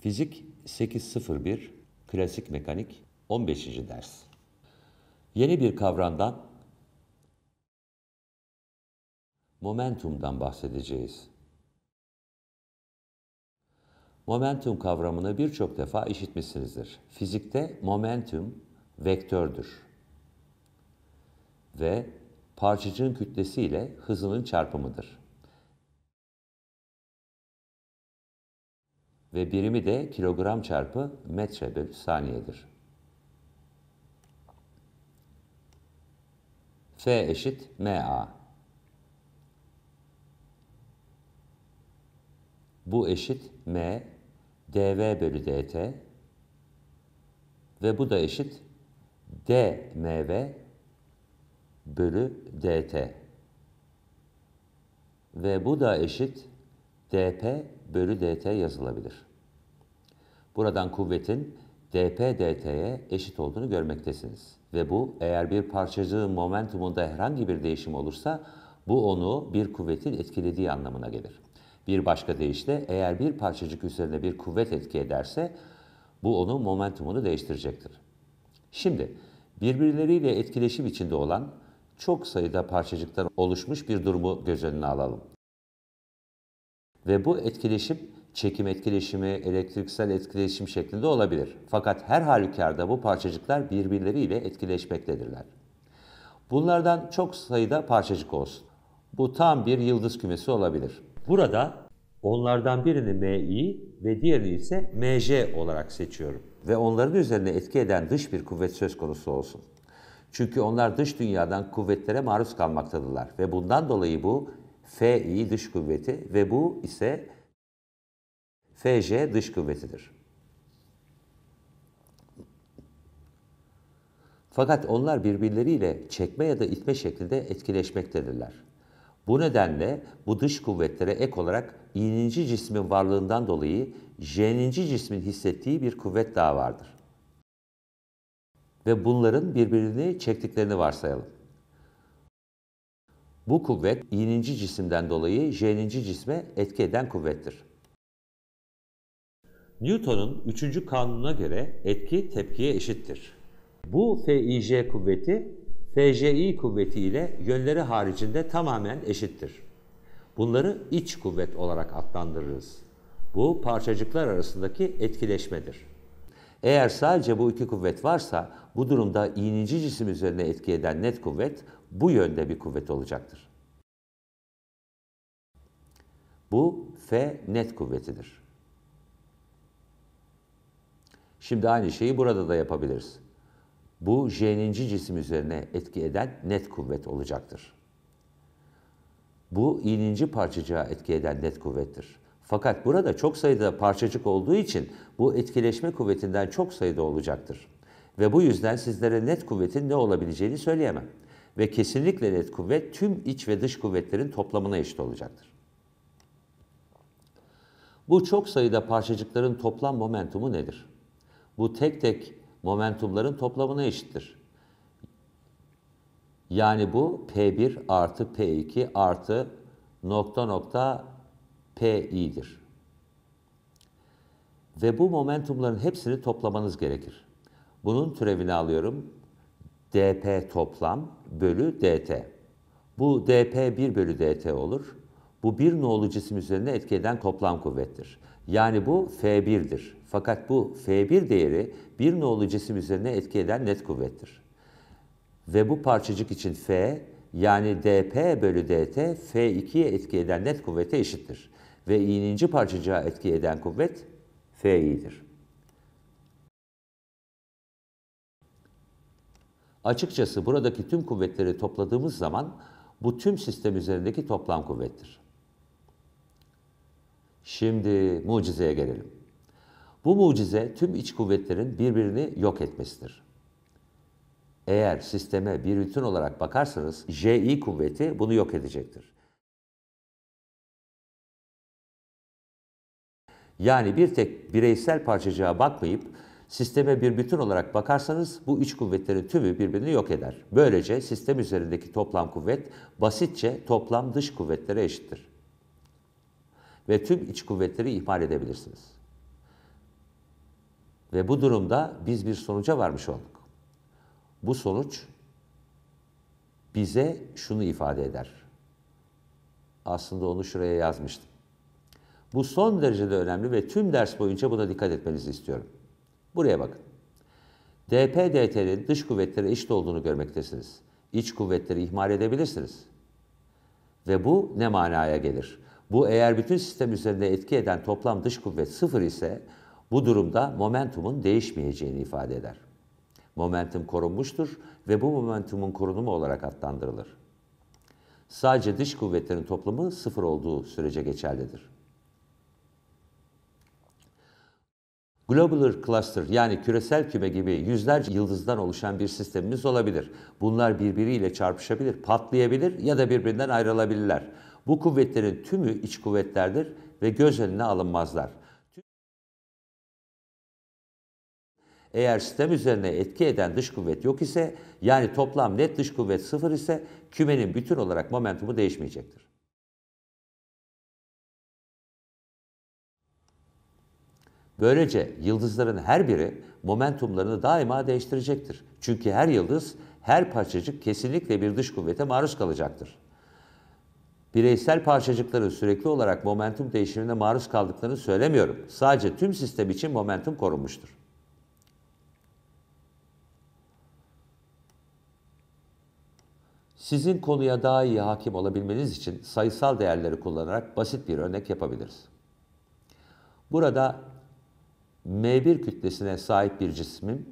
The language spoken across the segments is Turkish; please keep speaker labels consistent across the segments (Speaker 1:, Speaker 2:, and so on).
Speaker 1: Fizik 801 Klasik Mekanik 15. ders. Yeni bir kavramdan momentumdan bahsedeceğiz. Momentum kavramını birçok defa işitmişsinizdir. Fizikte momentum vektördür ve parçacığın kütlesi ile hızının çarpımıdır. ve birimi de kilogram çarpı metre bölü saniyedir. F eşit MA. Bu eşit M dv bölü dt ve bu da eşit dmv bölü dt ve bu da eşit dp bölü dt yazılabilir. Buradan kuvvetin dp/dt'ye eşit olduğunu görmektesiniz. Ve bu eğer bir parçacığın momentumunda herhangi bir değişim olursa bu onu bir kuvvetin etkilediği anlamına gelir. Bir başka deyişle eğer bir parçacık üzerine bir kuvvet etki ederse bu onun momentumunu değiştirecektir. Şimdi birbirleriyle etkileşim içinde olan çok sayıda parçacıktan oluşmuş bir durumu göz önüne alalım. Ve bu etkileşim çekim etkileşimi, elektriksel etkileşim şeklinde olabilir. Fakat her halükarda bu parçacıklar birbirleriyle etkileşmektedirler. Bunlardan çok sayıda parçacık olsun. Bu tam bir yıldız kümesi olabilir. Burada onlardan birini MI ve diğerini ise MJ olarak seçiyorum. Ve onların üzerine etki eden dış bir kuvvet söz konusu olsun. Çünkü onlar dış dünyadan kuvvetlere maruz kalmaktadırlar ve bundan dolayı bu Fi dış kuvveti ve bu ise Fj dış kuvvetidir. Fakat onlar birbirleriyle çekme ya da itme şeklinde etkileşmektedirler. Bu nedenle bu dış kuvvetlere ek olarak i'ninci cismin varlığından dolayı j'ninci cismin hissettiği bir kuvvet daha vardır. Ve bunların birbirini çektiklerini varsayalım. Bu kuvvet i'ninci cisimden dolayı j'ninci cisme etki eden kuvvettir. Newton'un üçüncü kanununa göre etki tepkiye eşittir. Bu FIJ kuvveti FJI kuvveti ile yönleri haricinde tamamen eşittir. Bunları iç kuvvet olarak adlandırırız. Bu parçacıklar arasındaki etkileşmedir. Eğer sadece bu iki kuvvet varsa bu durumda iğnici cisim üzerine etki eden net kuvvet bu yönde bir kuvvet olacaktır. Bu F net kuvvetidir. Şimdi aynı şeyi burada da yapabiliriz. Bu J'ninci cisim üzerine etki eden net kuvvet olacaktır. Bu ininci parçacığa etki eden net kuvvettir. Fakat burada çok sayıda parçacık olduğu için bu etkileşme kuvvetinden çok sayıda olacaktır. Ve bu yüzden sizlere net kuvvetin ne olabileceğini söyleyemem. Ve kesinlikle net kuvvet tüm iç ve dış kuvvetlerin toplamına eşit olacaktır. Bu çok sayıda parçacıkların toplam momentumu nedir? Bu tek tek momentumların toplamına eşittir. Yani bu P1 artı P2 artı nokta nokta Pi'dir. Ve bu momentumların hepsini toplamanız gerekir. Bunun türevini alıyorum. dp toplam bölü dt. Bu dp 1 bölü dt olur. Bu bir nolu cisim üzerinde etki eden toplam kuvvettir. Yani bu f1'dir. Fakat bu F1 değeri bir nolu cisim üzerine etki eden net kuvvettir. Ve bu parçacık için F yani dp bölü dt F2'ye etki eden net kuvvete eşittir. Ve iğninci parçacığa etki eden kuvvet Fi'dir. Açıkçası buradaki tüm kuvvetleri topladığımız zaman bu tüm sistem üzerindeki toplam kuvvettir. Şimdi mucizeye gelelim. Bu mucize tüm iç kuvvetlerin birbirini yok etmesidir. Eğer sisteme bir bütün olarak bakarsanız Ji kuvveti bunu yok edecektir. Yani bir tek bireysel parçacığa bakmayıp sisteme bir bütün olarak bakarsanız bu iç kuvvetlerin tümü birbirini yok eder. Böylece sistem üzerindeki toplam kuvvet basitçe toplam dış kuvvetlere eşittir. Ve tüm iç kuvvetleri ihmal edebilirsiniz. Ve bu durumda biz bir sonuca varmış olduk. Bu sonuç bize şunu ifade eder. Aslında onu şuraya yazmıştım. Bu son derecede önemli ve tüm ders boyunca buna dikkat etmenizi istiyorum. Buraya bakın. DPDT'nin dış kuvvetlere eşit olduğunu görmektesiniz. İç kuvvetleri ihmal edebilirsiniz. Ve bu ne manaya gelir? Bu eğer bütün sistem üzerinde etki eden toplam dış kuvvet sıfır ise bu durumda momentumun değişmeyeceğini ifade eder. Momentum korunmuştur ve bu momentumun korunumu olarak adlandırılır. Sadece dış kuvvetlerin toplamı sıfır olduğu sürece geçerlidir. Globular cluster yani küresel küme gibi yüzlerce yıldızdan oluşan bir sistemimiz olabilir. Bunlar birbiriyle çarpışabilir, patlayabilir ya da birbirinden ayrılabilirler. Bu kuvvetlerin tümü iç kuvvetlerdir ve göz önüne alınmazlar. eğer sistem üzerine etki eden dış kuvvet yok ise yani toplam net dış kuvvet sıfır ise kümenin bütün olarak momentumu değişmeyecektir. Böylece yıldızların her biri momentumlarını daima değiştirecektir. Çünkü her yıldız, her parçacık kesinlikle bir dış kuvvete maruz kalacaktır. Bireysel parçacıkların sürekli olarak momentum değişimine maruz kaldıklarını söylemiyorum. Sadece tüm sistem için momentum korunmuştur. Sizin konuya daha iyi hakim olabilmeniz için sayısal değerleri kullanarak basit bir örnek yapabiliriz. Burada M1 kütlesine sahip bir cismim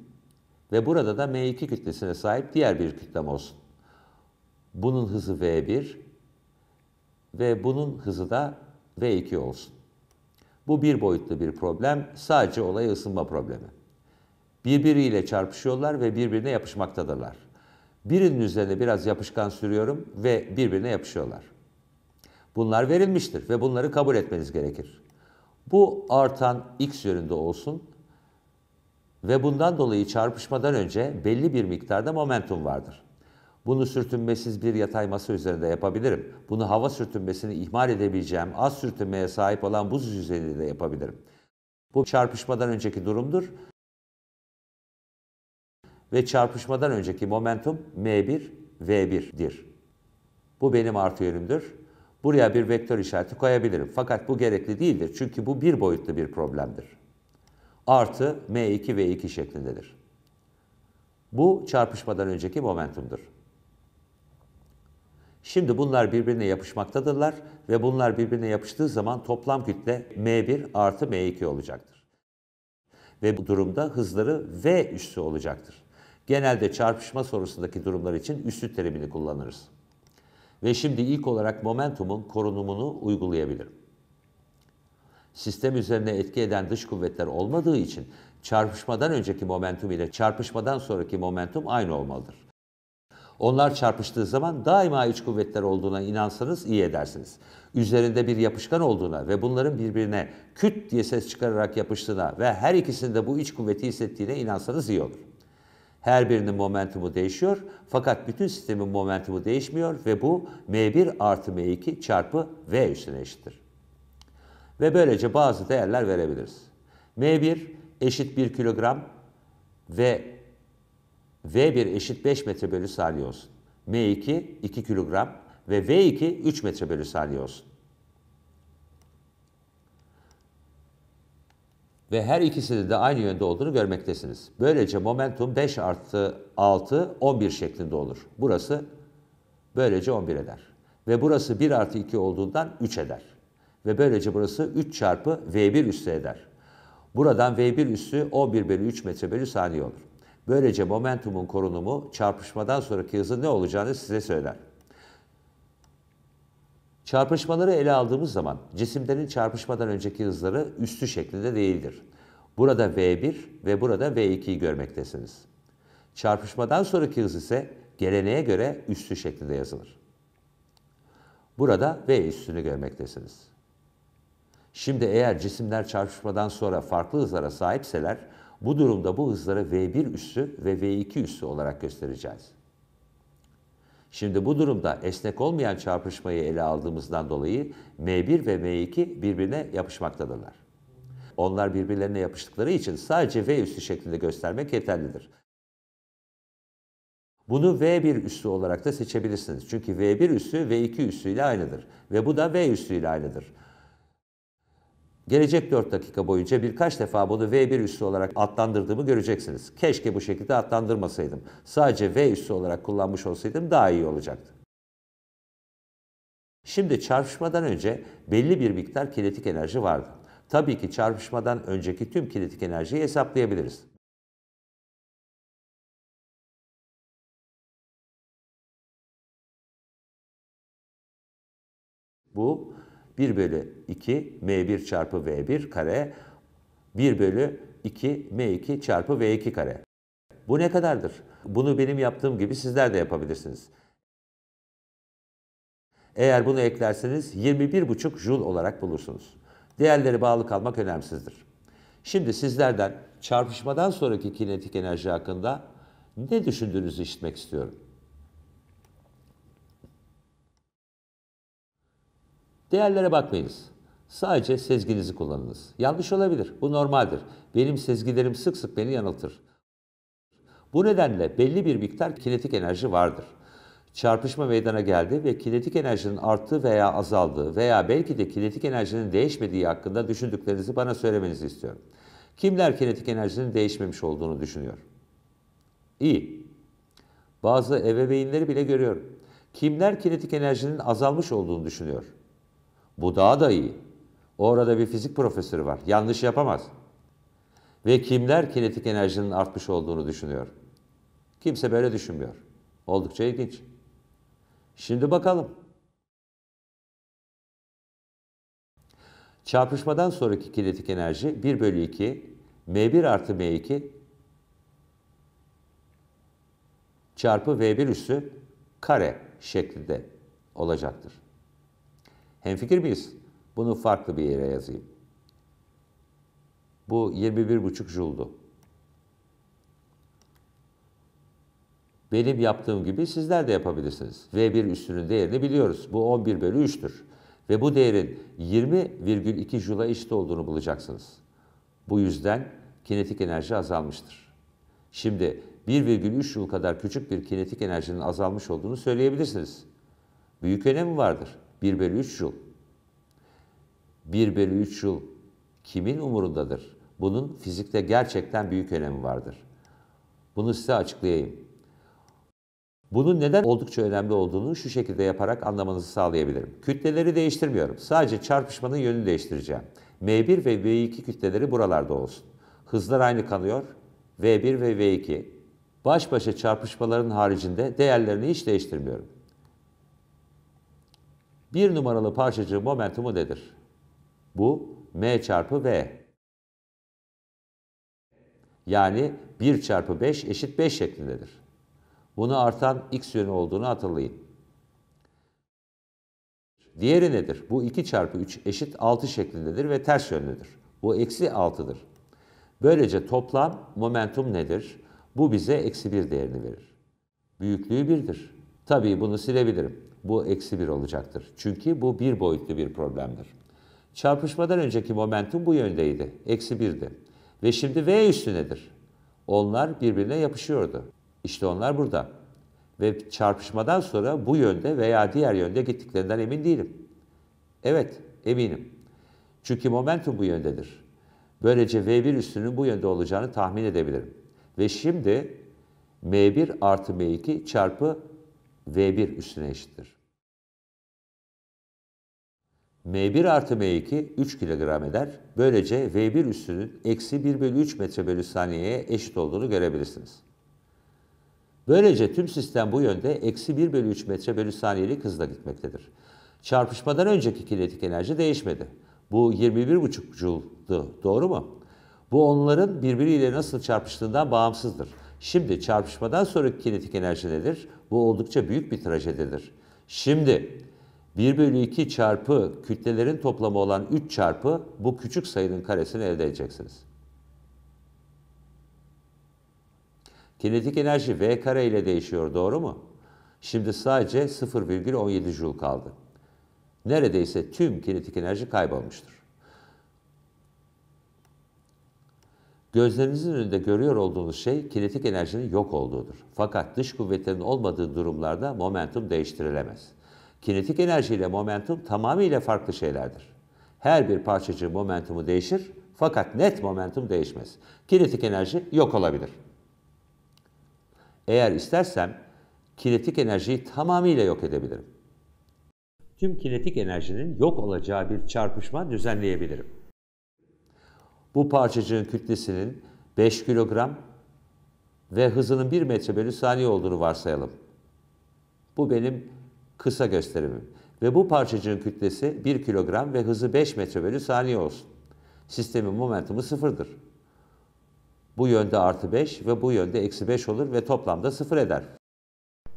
Speaker 1: ve burada da M2 kütlesine sahip diğer bir kütlem olsun. Bunun hızı V1 ve bunun hızı da V2 olsun. Bu bir boyutlu bir problem, sadece olay ısınma problemi. Birbiriyle çarpışıyorlar ve birbirine yapışmaktadırlar. Birinin üzerine biraz yapışkan sürüyorum ve birbirine yapışıyorlar. Bunlar verilmiştir ve bunları kabul etmeniz gerekir. Bu artan x yönünde olsun ve bundan dolayı çarpışmadan önce belli bir miktarda momentum vardır. Bunu sürtünmesiz bir yatay masa üzerinde yapabilirim. Bunu hava sürtünmesini ihmal edebileceğim az sürtünmeye sahip olan buz yüzeyinde de yapabilirim. Bu çarpışmadan önceki durumdur ve çarpışmadan önceki momentum m1, v1'dir. Bu benim artı yönümdür. Buraya bir vektör işareti koyabilirim. Fakat bu gerekli değildir. Çünkü bu bir boyutlu bir problemdir. Artı m2, v2 şeklindedir. Bu çarpışmadan önceki momentumdur. Şimdi bunlar birbirine yapışmaktadırlar ve bunlar birbirine yapıştığı zaman toplam kütle m1 artı m2 olacaktır. Ve bu durumda hızları v üssü olacaktır. Genelde çarpışma sorusundaki durumlar için üssü terimini kullanırız. Ve şimdi ilk olarak momentumun korunumunu uygulayabilirim. Sistem üzerine etki eden dış kuvvetler olmadığı için çarpışmadan önceki momentum ile çarpışmadan sonraki momentum aynı olmalıdır. Onlar çarpıştığı zaman daima iç kuvvetler olduğuna inansanız iyi edersiniz. Üzerinde bir yapışkan olduğuna ve bunların birbirine küt diye ses çıkararak yapıştığına ve her ikisinde bu iç kuvveti hissettiğine inansanız iyi olur. Her birinin momentumu değişiyor fakat bütün sistemin momentumu değişmiyor ve bu m1 artı m2 çarpı v üstüne eşittir. Ve böylece bazı değerler verebiliriz. m1 eşit 1 kilogram ve v1 eşit 5 metre bölü saniye olsun. m2 2 kilogram ve v2 3 metre bölü saniye olsun. ve her ikisinin de aynı yönde olduğunu görmektesiniz. Böylece momentum 5 artı 6 11 şeklinde olur. Burası böylece 11 eder. Ve burası 1 artı 2 olduğundan 3 eder. Ve böylece burası 3 çarpı V1 üssü eder. Buradan V1 üssü 11 bölü 3 metre bölü saniye olur. Böylece momentumun korunumu çarpışmadan sonraki hızın ne olacağını size söyler. Çarpışmaları ele aldığımız zaman cisimlerin çarpışmadan önceki hızları üstü şeklinde değildir. Burada V1 ve burada V2'yi görmektesiniz. Çarpışmadan sonraki hız ise geleneğe göre üstü şeklinde yazılır. Burada V üstünü görmektesiniz. Şimdi eğer cisimler çarpışmadan sonra farklı hızlara sahipseler, bu durumda bu hızları V1 üssü ve V2 üssü olarak göstereceğiz. Şimdi bu durumda esnek olmayan çarpışmayı ele aldığımızdan dolayı M1 ve M2 birbirine yapışmaktadırlar. Onlar birbirlerine yapıştıkları için sadece V üssü şeklinde göstermek yeterlidir. Bunu V1 üssü olarak da seçebilirsiniz. Çünkü V1 üssü V2 üssü ile aynıdır. Ve bu da V üssü ile aynıdır. Gelecek 4 dakika boyunca birkaç defa bunu V1 üssü olarak adlandırdığımı göreceksiniz. Keşke bu şekilde adlandırmasaydım. Sadece V üssü olarak kullanmış olsaydım daha iyi olacaktı. Şimdi çarpışmadan önce belli bir miktar kinetik enerji vardı. Tabii ki çarpışmadan önceki tüm kinetik enerjiyi hesaplayabiliriz. Bu 1 bölü 2 m1 çarpı v1 kare 1 bölü 2 m2 çarpı v2 kare. Bu ne kadardır? Bunu benim yaptığım gibi sizler de yapabilirsiniz. Eğer bunu eklerseniz 21,5 jul olarak bulursunuz. Değerleri bağlı kalmak önemsizdir. Şimdi sizlerden çarpışmadan sonraki kinetik enerji hakkında ne düşündüğünüzü işitmek istiyorum. Değerlere bakmayınız. Sadece sezginizi kullanınız. Yanlış olabilir. Bu normaldir. Benim sezgilerim sık sık beni yanıltır. Bu nedenle belli bir miktar kinetik enerji vardır. Çarpışma meydana geldi ve kinetik enerjinin arttığı veya azaldığı veya belki de kinetik enerjinin değişmediği hakkında düşündüklerinizi bana söylemenizi istiyorum. Kimler kinetik enerjinin değişmemiş olduğunu düşünüyor? İyi. Bazı ebeveynleri bile görüyorum. Kimler kinetik enerjinin azalmış olduğunu düşünüyor? Bu daha da iyi. Orada bir fizik profesörü var. Yanlış yapamaz. Ve kimler kinetik enerjinin artmış olduğunu düşünüyor? Kimse böyle düşünmüyor. Oldukça ilginç. Şimdi bakalım. Çarpışmadan sonraki kinetik enerji 1 bölü 2 M1 artı M2 çarpı V1 üssü kare şeklinde olacaktır. Hemfikir miyiz? Bunu farklı bir yere yazayım. Bu 21,5 juldu. Benim yaptığım gibi sizler de yapabilirsiniz. V1 üstünün değerini biliyoruz. Bu 11 bölü 3'tür. Ve bu değerin 20,2 jula eşit olduğunu bulacaksınız. Bu yüzden kinetik enerji azalmıştır. Şimdi 1,3 jul kadar küçük bir kinetik enerjinin azalmış olduğunu söyleyebilirsiniz. Büyük önemi vardır. 1 bölü 3 yıl. 1 bölü 3 yıl kimin umurundadır? Bunun fizikte gerçekten büyük önemi vardır. Bunu size açıklayayım. Bunun neden oldukça önemli olduğunu şu şekilde yaparak anlamanızı sağlayabilirim. Kütleleri değiştirmiyorum. Sadece çarpışmanın yönünü değiştireceğim. M1 ve V2 kütleleri buralarda olsun. Hızlar aynı kalıyor. V1 ve V2 baş başa çarpışmaların haricinde değerlerini hiç değiştirmiyorum. Bir numaralı parçacığın momentumu nedir? Bu m çarpı v. Yani 1 çarpı 5 eşit 5 şeklindedir. Bunu artan x yönü olduğunu hatırlayın. Diğeri nedir? Bu 2 çarpı 3 eşit 6 şeklindedir ve ters yönlüdür. Bu eksi 6'dır. Böylece toplam momentum nedir? Bu bize eksi 1 değerini verir. Büyüklüğü 1'dir. Tabii bunu silebilirim. Bu eksi bir olacaktır. Çünkü bu bir boyutlu bir problemdir. Çarpışmadan önceki momentum bu yöndeydi. Eksi birdi. Ve şimdi V üstünedir. Onlar birbirine yapışıyordu. İşte onlar burada. Ve çarpışmadan sonra bu yönde veya diğer yönde gittiklerinden emin değilim. Evet, eminim. Çünkü momentum bu yöndedir. Böylece V1 üstünün bu yönde olacağını tahmin edebilirim. Ve şimdi M1 artı M2 çarpı V1 üstüne eşittir. M1 artı M2 3 kilogram eder. Böylece V1 üstünün eksi 1 bölü 3 metre bölü saniyeye eşit olduğunu görebilirsiniz. Böylece tüm sistem bu yönde eksi 1 bölü 3 metre bölü saniyelik hızla gitmektedir. Çarpışmadan önceki kinetik enerji değişmedi. Bu 21,5 Joule'du, doğru mu? Bu onların birbiriyle nasıl çarpıştığından bağımsızdır. Şimdi çarpışmadan sonra kinetik enerji nedir? Bu oldukça büyük bir trajedidir. Şimdi 1 bölü 2 çarpı kütlelerin toplamı olan 3 çarpı bu küçük sayının karesini elde edeceksiniz. Kinetik enerji V kare ile değişiyor doğru mu? Şimdi sadece 0,17 Joule kaldı. Neredeyse tüm kinetik enerji kaybolmuştur. Gözlerinizin önünde görüyor olduğunuz şey kinetik enerjinin yok olduğudur. Fakat dış kuvvetlerin olmadığı durumlarda momentum değiştirilemez. Kinetik enerji ile momentum tamamıyla farklı şeylerdir. Her bir parçacığın momentumu değişir fakat net momentum değişmez. Kinetik enerji yok olabilir. Eğer istersem kinetik enerjiyi tamamıyla yok edebilirim. Tüm kinetik enerjinin yok olacağı bir çarpışma düzenleyebilirim. Bu parçacığın kütlesinin 5 kilogram ve hızının 1 metre bölü saniye olduğunu varsayalım. Bu benim kısa gösterimim. Ve bu parçacığın kütlesi 1 kilogram ve hızı 5 metre bölü saniye olsun. Sistemin momentumu sıfırdır. Bu yönde artı 5 ve bu yönde eksi 5 olur ve toplamda sıfır eder.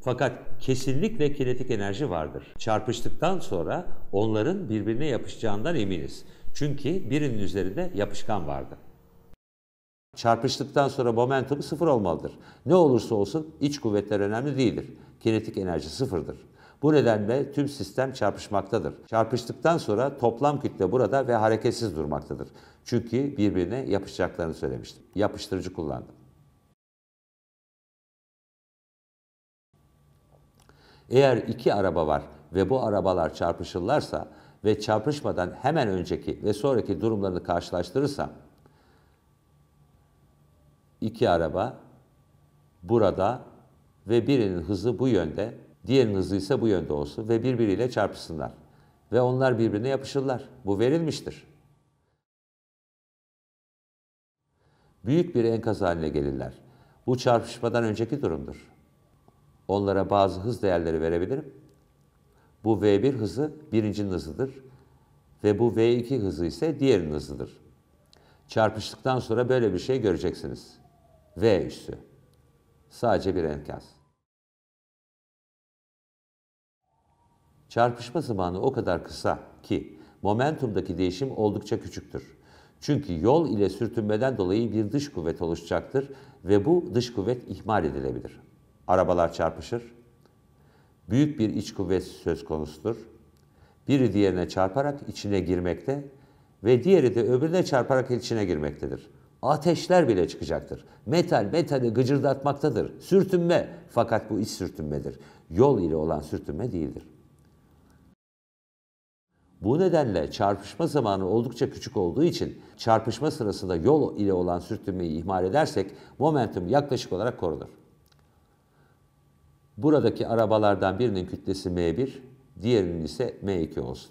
Speaker 1: Fakat kesinlikle kinetik enerji vardır. Çarpıştıktan sonra onların birbirine yapışacağından eminiz. Çünkü birinin üzerinde yapışkan vardı. Çarpıştıktan sonra momentumu sıfır olmalıdır. Ne olursa olsun iç kuvvetler önemli değildir. Kinetik enerji sıfırdır. Bu nedenle tüm sistem çarpışmaktadır. Çarpıştıktan sonra toplam kütle burada ve hareketsiz durmaktadır. Çünkü birbirine yapışacaklarını söylemiştim. Yapıştırıcı kullandım. Eğer iki araba var ve bu arabalar çarpışırlarsa ve çarpışmadan hemen önceki ve sonraki durumlarını karşılaştırırsam iki araba burada ve birinin hızı bu yönde, diğerinin hızı ise bu yönde olsun ve birbiriyle çarpışsınlar. Ve onlar birbirine yapışırlar. Bu verilmiştir. Büyük bir enkaz haline gelirler. Bu çarpışmadan önceki durumdur. Onlara bazı hız değerleri verebilirim. Bu V1 hızı birincinin hızıdır ve bu V2 hızı ise diğerinin hızıdır. Çarpıştıktan sonra böyle bir şey göreceksiniz. V üstü Sadece bir enkaz. Çarpışma zamanı o kadar kısa ki momentumdaki değişim oldukça küçüktür. Çünkü yol ile sürtünmeden dolayı bir dış kuvvet oluşacaktır ve bu dış kuvvet ihmal edilebilir. Arabalar çarpışır, büyük bir iç kuvvet söz konusudur. Biri diğerine çarparak içine girmekte ve diğeri de öbürüne çarparak içine girmektedir. Ateşler bile çıkacaktır. Metal metali gıcırdatmaktadır. Sürtünme fakat bu iç sürtünmedir. Yol ile olan sürtünme değildir. Bu nedenle çarpışma zamanı oldukça küçük olduğu için çarpışma sırasında yol ile olan sürtünmeyi ihmal edersek momentum yaklaşık olarak korunur. Buradaki arabalardan birinin kütlesi M1, diğerinin ise M2 olsun.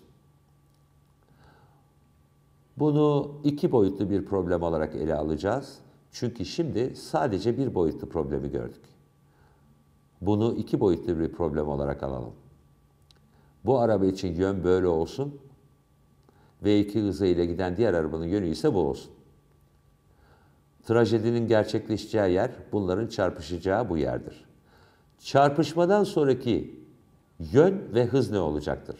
Speaker 1: Bunu iki boyutlu bir problem olarak ele alacağız. Çünkü şimdi sadece bir boyutlu problemi gördük. Bunu iki boyutlu bir problem olarak alalım. Bu araba için yön böyle olsun. V2 hızıyla giden diğer arabanın yönü ise bu olsun. Trajedinin gerçekleşeceği yer bunların çarpışacağı bu yerdir. Çarpışmadan sonraki yön ve hız ne olacaktır?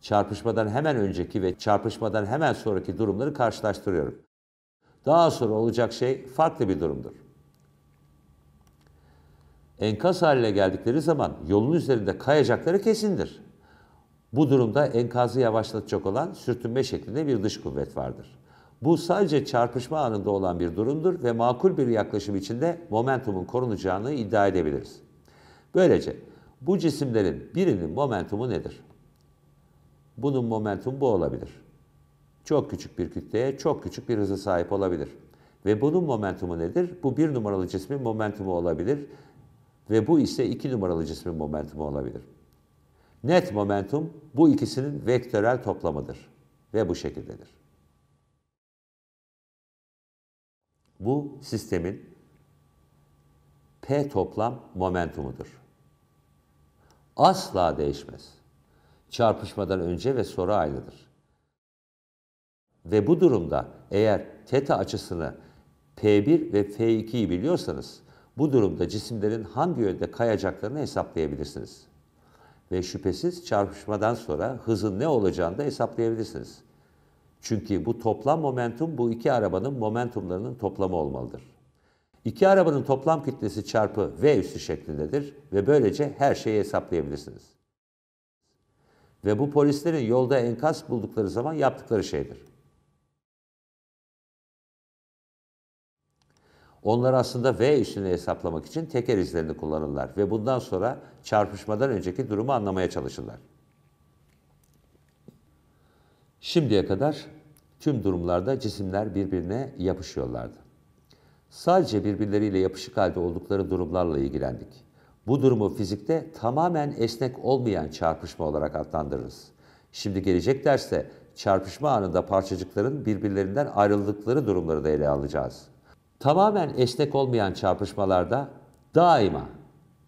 Speaker 1: Çarpışmadan hemen önceki ve çarpışmadan hemen sonraki durumları karşılaştırıyorum. Daha sonra olacak şey farklı bir durumdur. Enkaz haline geldikleri zaman yolun üzerinde kayacakları kesindir. Bu durumda enkazı yavaşlatacak olan sürtünme şeklinde bir dış kuvvet vardır. Bu sadece çarpışma anında olan bir durumdur ve makul bir yaklaşım içinde momentumun korunacağını iddia edebiliriz. Böylece bu cisimlerin birinin momentumu nedir? Bunun momentumu bu olabilir. Çok küçük bir kütleye çok küçük bir hıza sahip olabilir. Ve bunun momentumu nedir? Bu bir numaralı cismin momentumu olabilir. Ve bu ise iki numaralı cismin momentumu olabilir. Net momentum bu ikisinin vektörel toplamıdır. Ve bu şekildedir. Bu sistemin P toplam momentumudur. Asla değişmez. Çarpışmadan önce ve sonra aynıdır. Ve bu durumda eğer teta açısını P1 ve f 2yi biliyorsanız bu durumda cisimlerin hangi yönde kayacaklarını hesaplayabilirsiniz. Ve şüphesiz çarpışmadan sonra hızın ne olacağını da hesaplayabilirsiniz. Çünkü bu toplam momentum bu iki arabanın momentumlarının toplamı olmalıdır. İki arabanın toplam kütlesi çarpı V üssü şeklindedir ve böylece her şeyi hesaplayabilirsiniz. Ve bu polislerin yolda enkaz buldukları zaman yaptıkları şeydir. Onlar aslında V üssünü hesaplamak için teker izlerini kullanırlar ve bundan sonra çarpışmadan önceki durumu anlamaya çalışırlar. Şimdiye kadar tüm durumlarda cisimler birbirine yapışıyorlardı. Sadece birbirleriyle yapışık halde oldukları durumlarla ilgilendik. Bu durumu fizikte tamamen esnek olmayan çarpışma olarak adlandırırız. Şimdi gelecek derste çarpışma anında parçacıkların birbirlerinden ayrıldıkları durumları da ele alacağız. Tamamen esnek olmayan çarpışmalarda daima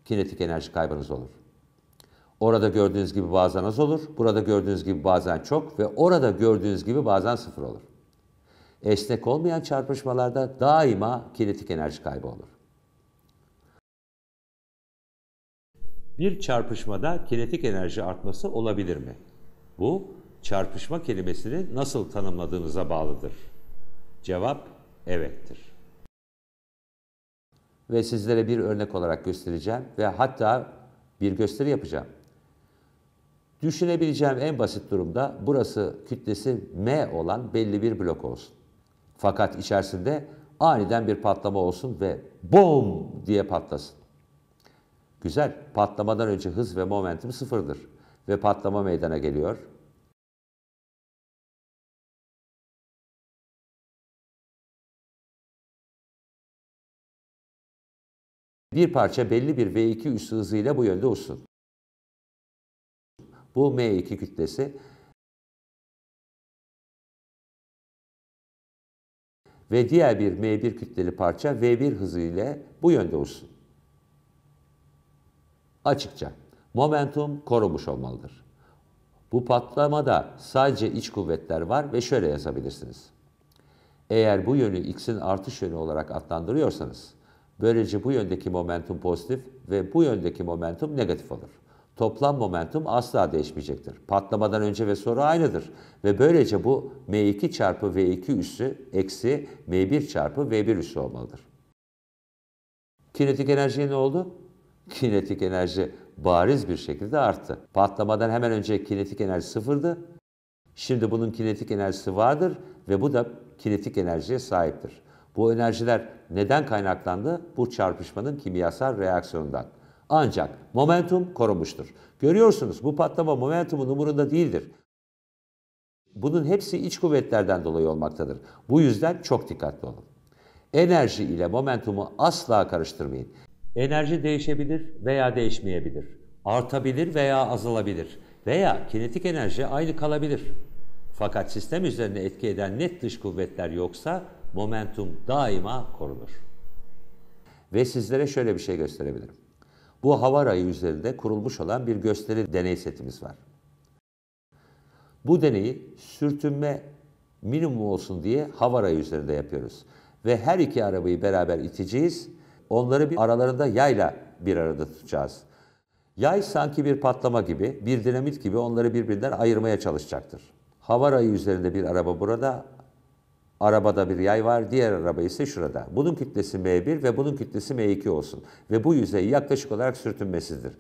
Speaker 1: kinetik enerji kaybınız olur. Orada gördüğünüz gibi bazen az olur, burada gördüğünüz gibi bazen çok ve orada gördüğünüz gibi bazen sıfır olur. Esnek olmayan çarpışmalarda daima kinetik enerji kaybı olur. Bir çarpışmada kinetik enerji artması olabilir mi? Bu çarpışma kelimesini nasıl tanımladığınıza bağlıdır. Cevap evettir ve sizlere bir örnek olarak göstereceğim ve hatta bir gösteri yapacağım. Düşünebileceğim en basit durumda burası kütlesi M olan belli bir blok olsun. Fakat içerisinde aniden bir patlama olsun ve bom diye patlasın. Güzel, patlamadan önce hız ve momentum sıfırdır ve patlama meydana geliyor.
Speaker 2: Bir parça belli bir V2 üssü hızıyla bu yönde uçsun. Bu M2 kütlesi ve diğer bir
Speaker 1: M1 kütleli parça V1 hızı ile bu yönde olsun. Açıkça, momentum korumuş olmalıdır. Bu patlamada sadece iç kuvvetler var ve şöyle yazabilirsiniz. Eğer bu yönü x'in artış yönü olarak adlandırıyorsanız, böylece bu yöndeki momentum pozitif ve bu yöndeki momentum negatif olur toplam momentum asla değişmeyecektir. Patlamadan önce ve sonra aynıdır. Ve böylece bu M2 çarpı V2 üssü eksi M1 çarpı V1 üssü olmalıdır. Kinetik enerji ne oldu? Kinetik enerji bariz bir şekilde arttı. Patlamadan hemen önce kinetik enerji sıfırdı. Şimdi bunun kinetik enerjisi vardır ve bu da kinetik enerjiye sahiptir. Bu enerjiler neden kaynaklandı? Bu çarpışmanın kimyasal reaksiyonundan. Ancak momentum korunmuştur. Görüyorsunuz bu patlama momentumun umurunda değildir. Bunun hepsi iç kuvvetlerden dolayı olmaktadır. Bu yüzden çok dikkatli olun. Enerji ile momentumu asla karıştırmayın. Enerji değişebilir veya değişmeyebilir. Artabilir veya azalabilir. Veya kinetik enerji aynı kalabilir. Fakat sistem üzerine etki eden net dış kuvvetler yoksa momentum daima korunur. Ve sizlere şöyle bir şey gösterebilirim. Bu hava rayı üzerinde kurulmuş olan bir gösteri deney setimiz var. Bu deneyi sürtünme minimum olsun diye hava rayı üzerinde yapıyoruz. Ve her iki arabayı beraber iteceğiz. Onları bir aralarında yayla bir arada tutacağız. Yay sanki bir patlama gibi, bir dinamit gibi onları birbirinden ayırmaya çalışacaktır. Hava rayı üzerinde bir araba burada, arabada bir yay var, diğer araba ise şurada. Bunun kütlesi M1 ve bunun kütlesi M2 olsun ve bu yüzey yaklaşık olarak sürtünmesizdir.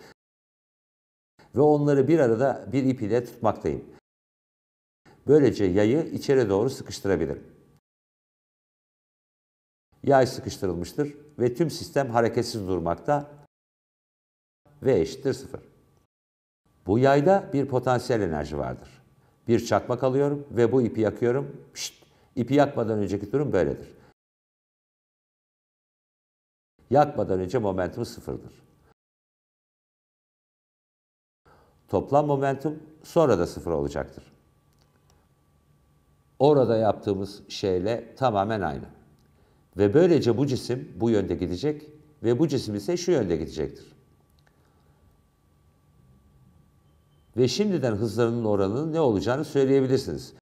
Speaker 1: Ve onları bir arada bir ip ile tutmaktayım. Böylece yayı içeri doğru sıkıştırabilirim. Yay sıkıştırılmıştır ve tüm sistem hareketsiz durmakta ve eşittir sıfır. Bu yayda bir potansiyel enerji vardır. Bir çakmak alıyorum ve bu ipi yakıyorum. Pişt, İpi yakmadan önceki durum böyledir. Yakmadan önce momentum sıfırdır. Toplam momentum sonra da sıfır olacaktır. Orada yaptığımız şeyle tamamen aynı. Ve böylece bu cisim bu yönde gidecek ve bu cisim ise şu yönde gidecektir. Ve şimdiden hızlarının oranının ne olacağını
Speaker 2: söyleyebilirsiniz.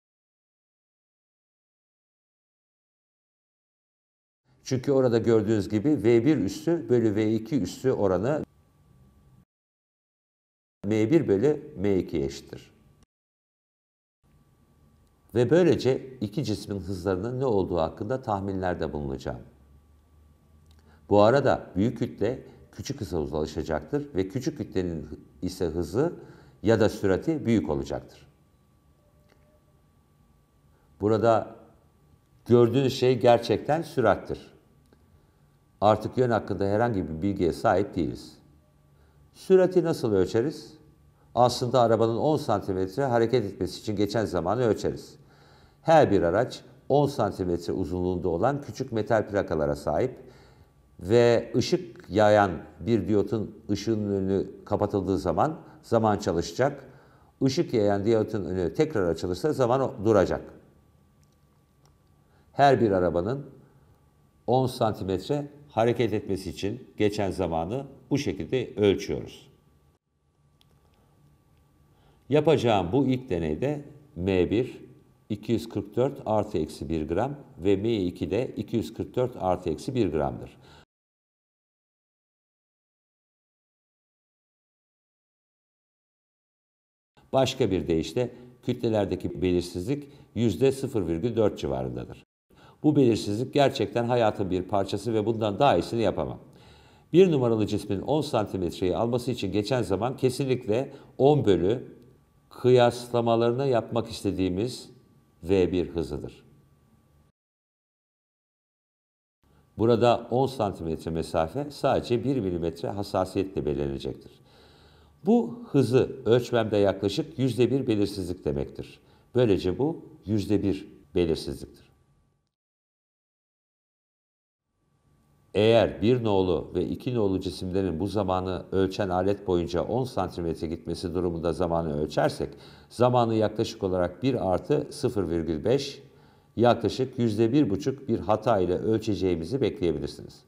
Speaker 1: Çünkü orada gördüğünüz gibi V1 üssü bölü V2 üssü oranı M1 bölü M2 eşittir. Ve böylece iki cismin hızlarının ne olduğu hakkında tahminlerde bulunacağım. Bu arada büyük kütle küçük hıza uzlaşacaktır ve küçük kütlenin ise hızı ya da sürati büyük olacaktır. Burada gördüğünüz şey gerçekten sürattir. Artık yön hakkında herhangi bir bilgiye sahip değiliz. Sürati nasıl ölçeriz? Aslında arabanın 10 santimetre hareket etmesi için geçen zamanı ölçeriz. Her bir araç 10 santimetre uzunluğunda olan küçük metal plakalara sahip ve ışık yayan bir diyotun ışığının önü kapatıldığı zaman zaman çalışacak. Işık yayan diyotun önü tekrar açılırsa zaman duracak. Her bir arabanın 10 santimetre hareket etmesi için geçen zamanı bu şekilde ölçüyoruz. Yapacağım bu ilk deneyde M1 244 artı eksi 1 gram ve M2 de 244 artı eksi 1 gramdır. Başka bir deyişle kütlelerdeki belirsizlik %0,4 civarındadır. Bu belirsizlik gerçekten hayatın bir parçası ve bundan daha iyisini yapamam. Bir numaralı cismin 10 santimetreyi alması için geçen zaman kesinlikle 10 bölü kıyaslamalarını yapmak istediğimiz V1 hızıdır. Burada 10 santimetre mesafe sadece 1 milimetre hassasiyetle belirlenecektir. Bu hızı ölçmemde yaklaşık %1 belirsizlik demektir. Böylece bu %1 belirsizliktir. Eğer bir nolu ve iki nolu cisimlerin bu zamanı ölçen alet boyunca 10 santimetre gitmesi durumunda zamanı ölçersek, zamanı yaklaşık olarak 1 artı 0,5 yaklaşık %1,5 bir hata ile ölçeceğimizi bekleyebilirsiniz.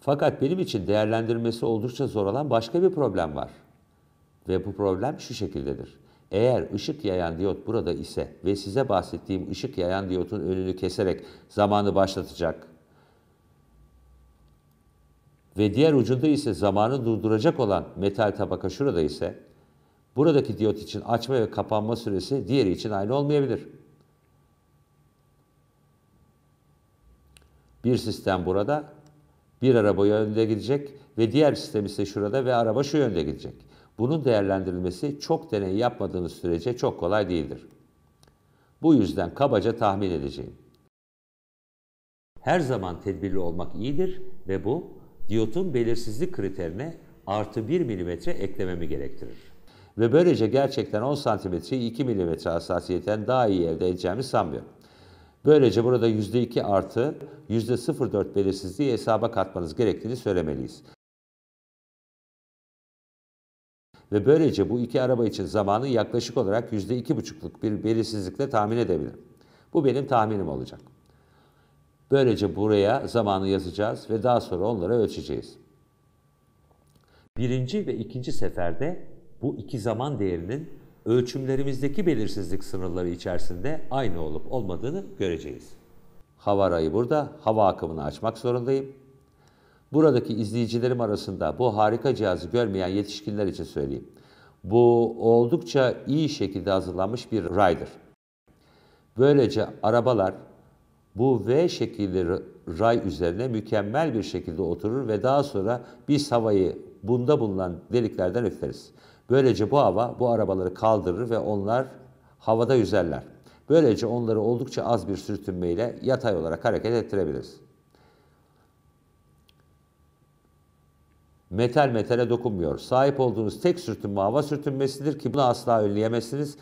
Speaker 1: Fakat benim için değerlendirmesi oldukça zor olan başka bir problem var. Ve bu problem şu şekildedir. Eğer ışık yayan diyot burada ise ve size bahsettiğim ışık yayan diyotun önünü keserek zamanı başlatacak ve diğer ucunda ise zamanı durduracak olan metal tabaka şurada ise buradaki diyot için açma ve kapanma süresi diğeri için aynı olmayabilir. Bir sistem burada, bir araba yönde gidecek ve diğer sistem ise şurada ve araba şu yönde gidecek. Bunun değerlendirilmesi çok deney yapmadığınız sürece çok kolay değildir. Bu yüzden kabaca tahmin edeceğim. Her zaman tedbirli olmak iyidir ve bu diyotun belirsizlik kriterine artı 1 mm eklememi gerektirir. Ve böylece gerçekten 10 santimetreyi 2 mm hassasiyetten daha iyi elde edeceğimi sanmıyorum. Böylece burada %2 artı %0.4 belirsizliği hesaba katmanız gerektiğini söylemeliyiz. ve böylece bu iki araba için zamanı yaklaşık olarak %2,5'luk bir belirsizlikle tahmin edebilirim. Bu benim tahminim olacak. Böylece buraya zamanı yazacağız ve daha sonra onları ölçeceğiz. Birinci ve ikinci seferde bu iki zaman değerinin ölçümlerimizdeki belirsizlik sınırları içerisinde aynı olup olmadığını göreceğiz. Hava arayı burada, hava akımını açmak zorundayım. Buradaki izleyicilerim arasında bu harika cihazı görmeyen yetişkinler için söyleyeyim. Bu oldukça iyi şekilde hazırlanmış bir rider. Böylece arabalar bu V şekilli ray üzerine mükemmel bir şekilde oturur ve daha sonra bir havayı bunda bulunan deliklerden üfleriz. Böylece bu hava bu arabaları kaldırır ve onlar havada yüzerler. Böylece onları oldukça az bir sürtünmeyle yatay olarak hareket ettirebiliriz. metal metale dokunmuyor. Sahip olduğunuz tek sürtünme hava sürtünmesidir ki bunu asla önleyemezsiniz.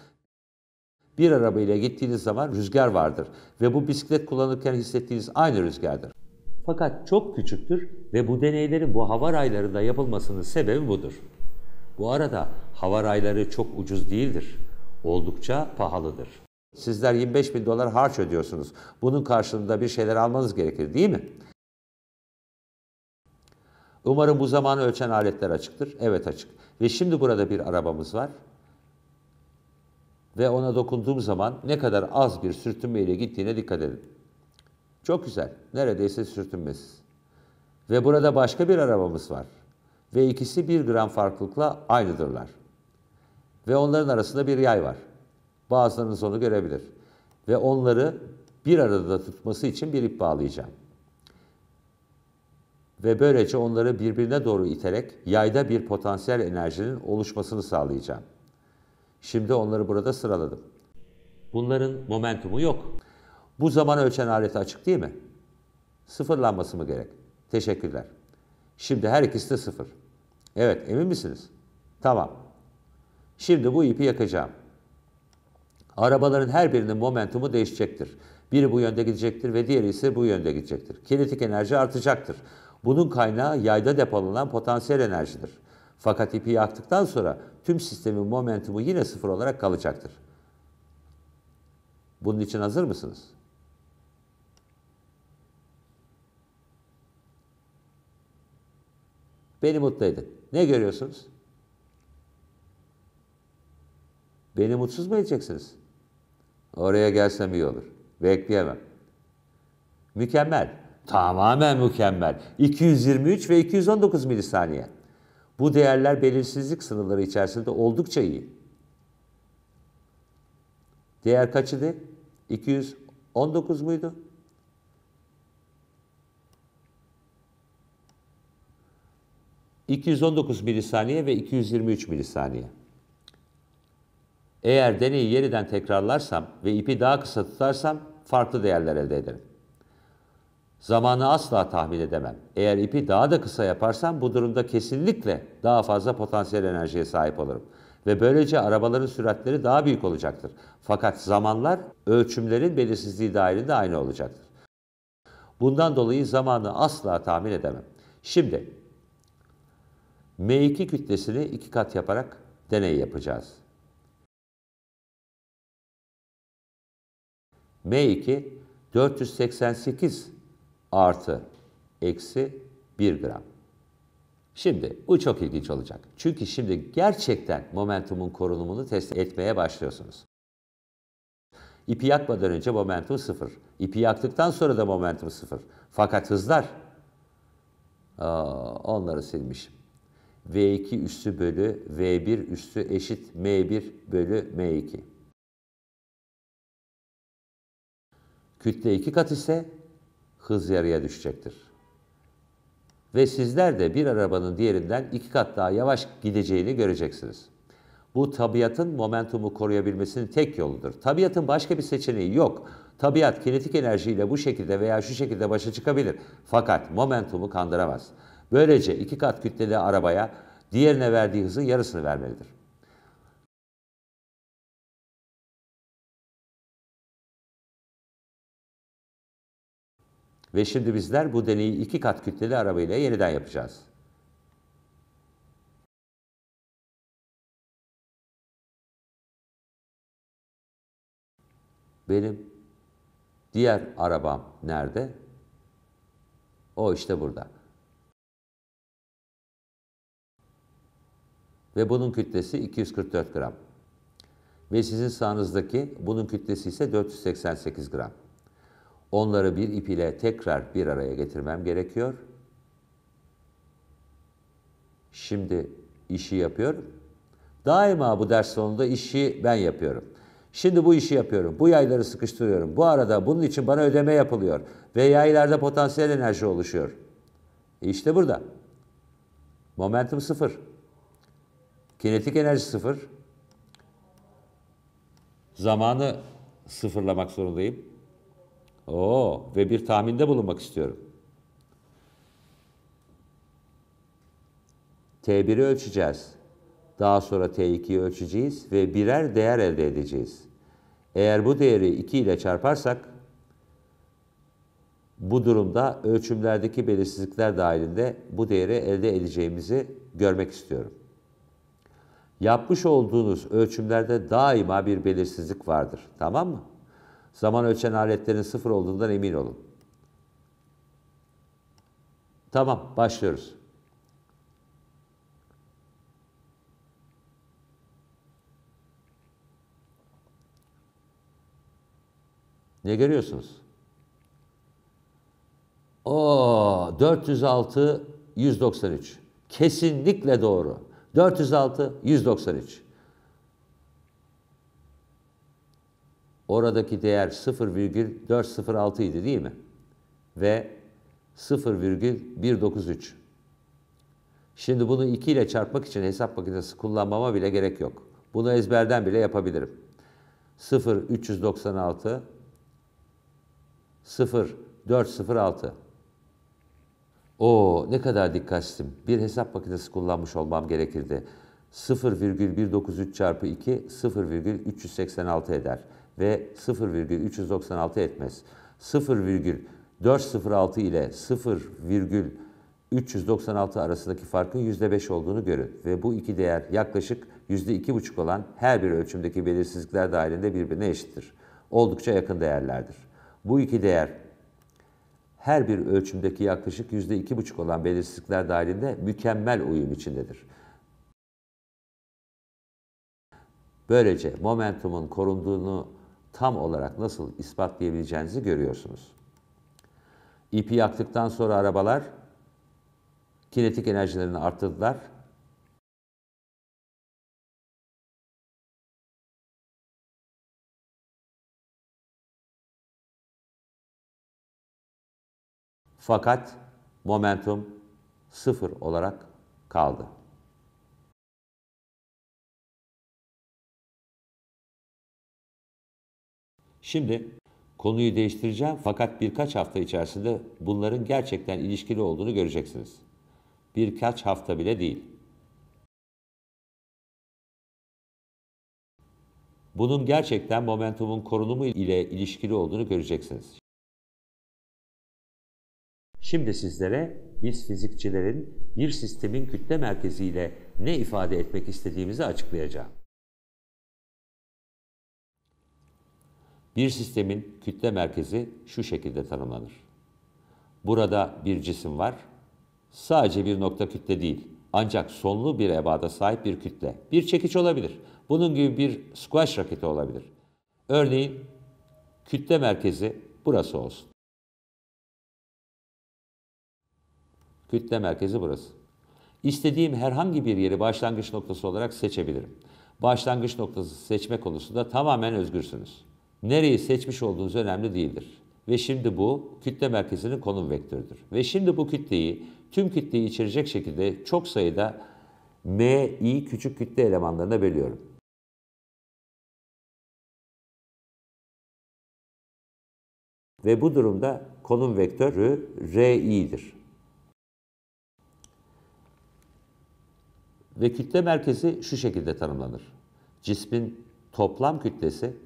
Speaker 1: Bir arabayla gittiğiniz zaman rüzgar vardır ve bu bisiklet kullanırken hissettiğiniz aynı rüzgardır. Fakat çok küçüktür ve bu deneylerin bu hava raylarında yapılmasının sebebi budur. Bu arada hava rayları çok ucuz değildir. Oldukça pahalıdır. Sizler 25 bin dolar harç ödüyorsunuz. Bunun karşılığında bir şeyler almanız gerekir değil mi? Umarım bu zamanı ölçen aletler açıktır. Evet açık. Ve şimdi burada bir arabamız var. Ve ona dokunduğum zaman ne kadar az bir sürtünme ile gittiğine dikkat edin. Çok güzel. Neredeyse sürtünmesiz. Ve burada başka bir arabamız var. Ve ikisi bir gram farklılıkla aynıdırlar. Ve onların arasında bir yay var. Bazılarınız onu görebilir. Ve onları bir arada tutması için bir ip bağlayacağım ve böylece onları birbirine doğru iterek yayda bir potansiyel enerjinin oluşmasını sağlayacağım. Şimdi onları burada sıraladım. Bunların momentumu yok. Bu zaman ölçen aleti açık değil mi? Sıfırlanması mı gerek? Teşekkürler. Şimdi her ikisi de sıfır. Evet, emin misiniz? Tamam. Şimdi bu ipi yakacağım. Arabaların her birinin momentumu değişecektir. Biri bu yönde gidecektir ve diğeri ise bu yönde gidecektir. Kinetik enerji artacaktır. Bunun kaynağı yayda depolanan potansiyel enerjidir. Fakat ipi yaktıktan sonra tüm sistemin momentumu yine sıfır olarak kalacaktır. Bunun için hazır mısınız? Beni mutlu edin. Ne görüyorsunuz? Beni mutsuz mu edeceksiniz? Oraya gelsem iyi olur. Bekleyemem. Mükemmel. Tamamen mükemmel. 223 ve 219 milisaniye. Bu değerler belirsizlik sınırları içerisinde oldukça iyi. Değer kaçıydı? 219 muydu? ...219 milisaniye ve 223 milisaniye. Eğer deneyi yeniden tekrarlarsam ve ipi daha kısa tutarsam farklı değerler elde ederim. Zamanı asla tahmin edemem. Eğer ipi daha da kısa yaparsam bu durumda kesinlikle daha fazla potansiyel enerjiye sahip olurum. Ve böylece arabaların süratleri daha büyük olacaktır. Fakat zamanlar ölçümlerin belirsizliği dahilinde aynı olacaktır. Bundan dolayı zamanı asla tahmin edemem. Şimdi M2 kütlesini iki kat yaparak deney yapacağız. M2 488 artı eksi 1 gram. Şimdi bu çok ilginç olacak. Çünkü şimdi gerçekten momentumun korunumunu test etmeye başlıyorsunuz. İpi yakmadan önce momentum sıfır. İpi yaktıktan sonra da momentum sıfır. Fakat hızlar aa, onları silmişim. V2 üssü bölü V1 üssü eşit M1 bölü M2. Kütle iki kat ise hız yarıya düşecektir. Ve sizler de bir arabanın diğerinden iki kat daha yavaş gideceğini göreceksiniz. Bu tabiatın momentumu koruyabilmesinin tek yoludur. Tabiatın başka bir seçeneği yok. Tabiat kinetik enerjiyle bu şekilde veya şu şekilde başa çıkabilir. Fakat momentumu kandıramaz. Böylece iki kat kütleli arabaya diğerine verdiği hızın yarısını vermelidir.
Speaker 2: Ve şimdi bizler bu deneyi iki kat kütleli arabayla yeniden yapacağız.
Speaker 1: Benim diğer arabam nerede? O işte burada. Ve bunun kütlesi 244 gram. Ve sizin sağınızdaki bunun kütlesi ise 488 gram. Onları bir ip ile tekrar bir araya getirmem gerekiyor. Şimdi işi yapıyorum. Daima bu ders sonunda işi ben yapıyorum. Şimdi bu işi yapıyorum. Bu yayları sıkıştırıyorum. Bu arada bunun için bana ödeme yapılıyor. Ve yaylarda potansiyel enerji oluşuyor. E işte burada. Momentum sıfır. Kinetik enerji sıfır. Zamanı sıfırlamak zorundayım. Oo ve bir tahminde bulunmak istiyorum. T1'i ölçeceğiz. Daha sonra T2'yi ölçeceğiz ve birer değer elde edeceğiz. Eğer bu değeri 2 ile çarparsak bu durumda ölçümlerdeki belirsizlikler dahilinde bu değeri elde edeceğimizi görmek istiyorum. Yapmış olduğunuz ölçümlerde daima bir belirsizlik vardır. Tamam mı? Zaman ölçen aletlerin sıfır olduğundan emin olun. Tamam, başlıyoruz. Ne görüyorsunuz? O 406 193. Kesinlikle doğru. 406 193. Oradaki değer 0,406 idi değil mi? Ve 0,193. Şimdi bunu 2 ile çarpmak için hesap makinesi kullanmama bile gerek yok. Bunu ezberden bile yapabilirim. 0.396, 0.406. 0 Oo ne kadar dikkatsizim. Bir hesap makinesi kullanmış olmam gerekirdi. 0,193 çarpı 2 0,386 eder ve 0,396 etmez. 0,406 ile 0,396 arasındaki farkın %5 olduğunu görün ve bu iki değer yaklaşık %2,5 olan her bir ölçümdeki belirsizlikler dahilinde birbirine eşittir. Oldukça yakın değerlerdir. Bu iki değer her bir ölçümdeki yaklaşık %2,5 olan belirsizlikler dahilinde mükemmel uyum içindedir. Böylece momentumun korunduğunu tam olarak nasıl ispatlayabileceğinizi görüyorsunuz. İpi e yaktıktan sonra arabalar kinetik enerjilerini arttırdılar
Speaker 2: Fakat momentum sıfır olarak kaldı.
Speaker 1: Şimdi konuyu değiştireceğim fakat birkaç hafta içerisinde bunların gerçekten ilişkili olduğunu göreceksiniz. Birkaç hafta bile değil. Bunun gerçekten momentumun korunumu ile ilişkili olduğunu göreceksiniz. Şimdi sizlere biz fizikçilerin bir sistemin kütle merkeziyle ne ifade etmek istediğimizi açıklayacağım. Bir sistemin kütle merkezi şu şekilde tanımlanır. Burada bir cisim var. Sadece bir nokta kütle değil, ancak sonlu bir ebada sahip bir kütle. Bir çekiç olabilir. Bunun gibi bir squash raketi olabilir. Örneğin kütle merkezi burası olsun. Kütle merkezi burası. İstediğim herhangi bir yeri başlangıç noktası olarak seçebilirim. Başlangıç noktası seçme konusunda tamamen özgürsünüz. Nereyi seçmiş olduğunuz önemli değildir. Ve şimdi bu kütle merkezinin konum vektörüdür. Ve şimdi bu kütleyi tüm kütleyi içerecek şekilde çok sayıda M, I küçük kütle elemanlarına bölüyorum.
Speaker 2: Ve bu durumda
Speaker 1: konum vektörü RI'dir. Ve kütle merkezi şu şekilde tanımlanır. Cismin toplam kütlesi